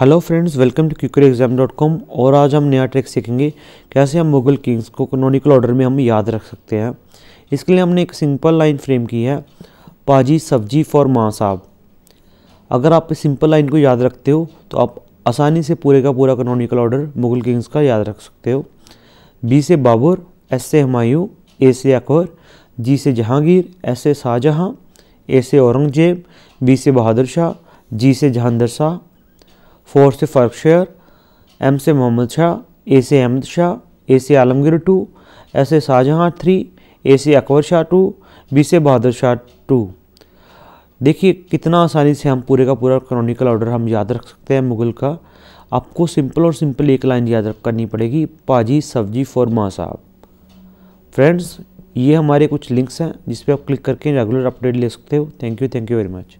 hello friends welcome to Qukar exam dot com और आज हम नया ट्रिक सीखेंगे कैसे हम मुगल किंग्स को कनोनिकल ऑर्डर में हम याद रख सकते हैं इसके लिए हमने एक सिंपल लाइन फ्रेम की है पाजी सब्जी फॉर माँ साहब अगर आप इस सिंपल लाइन को याद रखते हो तो आप आसानी से पूरे का पूरा कनोनिकल ऑर्डर मुगल किंग्स का याद रख सकते हो बी से बाबर एस से हमायूँ ए से अकबर जी से जहांगीर एस से शाहजहाँ ए से औरंगजेब बी से बहादुर शाह जी से जहांदर शाह फोर से शेयर एम से मोहम्मद शाह ए से अहमद शाह ए से आलमगीर टू एस से शाहजहाँ थ्री ए से अकबर शाह टू बी से बहादुर शाह टू देखिए कितना आसानी से हम पूरे का पूरा क्रॉनिकल ऑर्डर हम याद रख सकते हैं मुगल का आपको सिंपल और सिंपल एक लाइन याद रख करनी पड़ेगी पाजी सब्जी फॉर माँ साहब फ्रेंड्स ये हमारे कुछ लिंक्स हैं जिस पर आप क्लिक करके रेगुलर अपडेट ले सकते हो thank you thank you very much